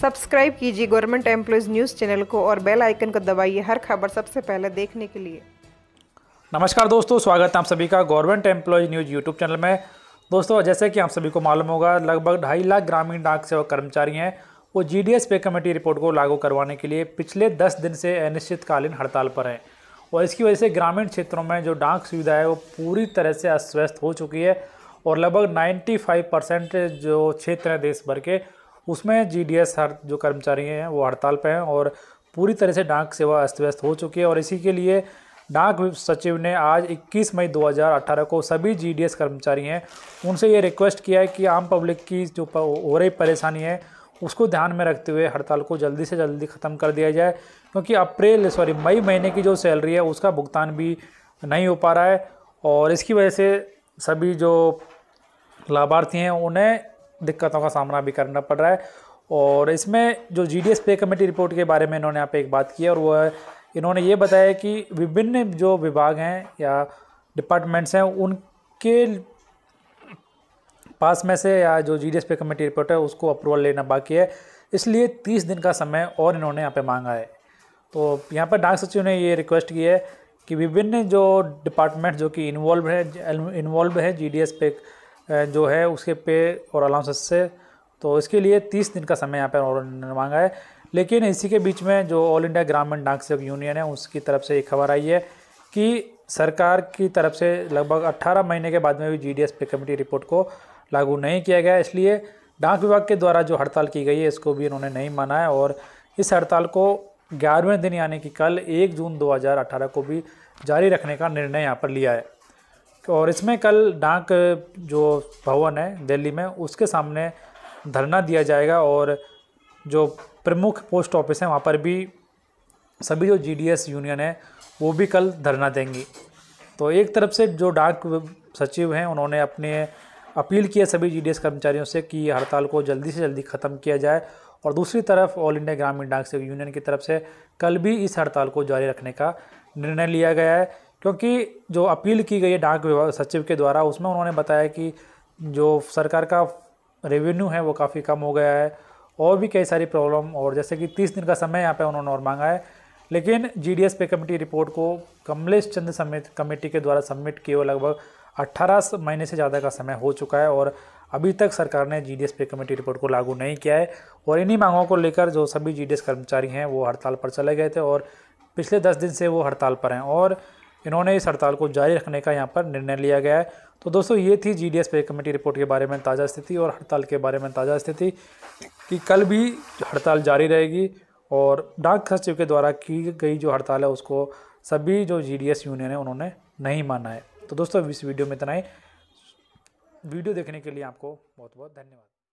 subscribe कीजिए government employees news channel को और बेल आइकन को दबाइए हर खबर सबसे पहले देखने के लिए नमस्कार दोस्तों स्वागत है आप सभी का government employees news YouTube channel में दोस्तों जैसे कि आप सभी को मालूम होगा लगभग ढाई लाख ग्रामीण डाक सेवक कर्मचारी हैं वो जी पे कमेटी रिपोर्ट को लागू करवाने के लिए पिछले दस दिन से अनिश्चितकालीन हड़ताल पर हैं और इसकी वजह से ग्रामीण क्षेत्रों में जो डाक सुविधा है वो पूरी तरह से अस्वस्थ हो चुकी है और लगभग 95 परसेंट जो क्षेत्र हैं देश भर के उसमें जी डी जो कर्मचारी हैं वो हड़ताल पर हैं और पूरी तरह से डाक सेवा अस्त व्यस्त हो चुकी है और इसी के लिए डाक सचिव ने आज 21 मई 2018 को सभी जीडीएस कर्मचारी हैं उनसे ये रिक्वेस्ट किया है कि आम पब्लिक की जो हो रही परेशानी है उसको ध्यान में रखते हुए हड़ताल को जल्दी से जल्दी ख़त्म कर दिया जाए क्योंकि अप्रैल सॉरी मई महीने की जो सैलरी है उसका भुगतान भी नहीं हो पा रहा है और इसकी वजह से सभी जो लाभार्थी हैं उन्हें दिक्कतों का सामना भी करना पड़ रहा है और इसमें जो जी पे कमेटी रिपोर्ट के बारे में इन्होंने यहाँ पे एक बात की है और वह इन्होंने ये बताया कि विभिन्न जो विभाग हैं या डिपार्टमेंट्स हैं उनके पास में से या जो जी पे कमेटी रिपोर्ट है उसको अप्रूवल लेना बाकी है इसलिए तीस दिन का समय और इन्होंने यहाँ पर मांगा है तो यहाँ पर डाक सचिव ने ये रिक्वेस्ट की है कि विभिन्न जो डिपार्टमेंट जो कि इन्वॉल्व है इन्वॉल्व है जी पे जो है उसके पे और अलाउंसेस से तो इसके लिए तीस दिन का समय यहाँ पर उन्होंने मांगा है लेकिन इसी के बीच में जो ऑल इंडिया ग्रामीण डाक सेवक यूनियन है उसकी तरफ से एक खबर आई है कि सरकार की तरफ से लगभग 18 महीने के बाद में भी G D pay committee report को लागू नहीं किया गया इसलिए डाक विभाग के द्वारा जो हड़ताल की गई है इसको भी उन्होंने नहीं माना है और इस हड़ताल को ग्यारहवें दिन यानी कि कल एक जून दो को भी जारी रखने का निर्णय यहाँ पर लिया है और इसमें कल डाक जो भवन है दिल्ली में उसके सामने धरना दिया जाएगा और जो प्रमुख पोस्ट ऑफिस है वहाँ पर भी सभी जो जीडीएस यूनियन है वो भी कल धरना देंगी तो एक तरफ से जो डाक सचिव हैं उन्होंने अपने अपील है सभी जीडीएस कर्मचारियों से कि हड़ताल को जल्दी से जल्दी ख़त्म किया जाए और दूसरी तरफ ऑल इंडिया ग्रामीण डाक सेवा यूनियन की तरफ से कल भी इस हड़ताल को जारी रखने का निर्णय लिया गया है क्योंकि जो अपील की गई है डाक सचिव के द्वारा उसमें उन्होंने बताया कि जो सरकार का रेवेन्यू है वो काफ़ी कम हो गया है और भी कई सारी प्रॉब्लम और जैसे कि तीस दिन का समय यहाँ पे उन्होंने और मांगा है लेकिन जी पे कमेटी रिपोर्ट को कमलेश चंद समित कमेटी के द्वारा सबमिट किए हुए लगभग 18 महीने से ज़्यादा का समय हो चुका है और अभी तक सरकार ने G D pay committee report को लागू नहीं किया है और इन्हीं मांगों को लेकर जो सभी जी कर्मचारी हैं वो हड़ताल पर चले गए थे और पिछले दस दिन से वो हड़ताल पर हैं और इन्होंने इस हड़ताल को जारी रखने का यहाँ पर निर्णय लिया गया है तो दोस्तों ये थी G D pay committee report के बारे में ताज़ा स्थिति और हड़ताल के बारे में ताज़ा स्थिति कि कल भी हड़ताल जारी रहेगी और डाक सचिव के द्वारा की गई जो हड़ताल है उसको सभी जो जी यूनियन है उन्होंने नहीं माना है तो दोस्तों इस वीडियो में इतना ही वीडियो देखने के लिए आपको बहुत बहुत धन्यवाद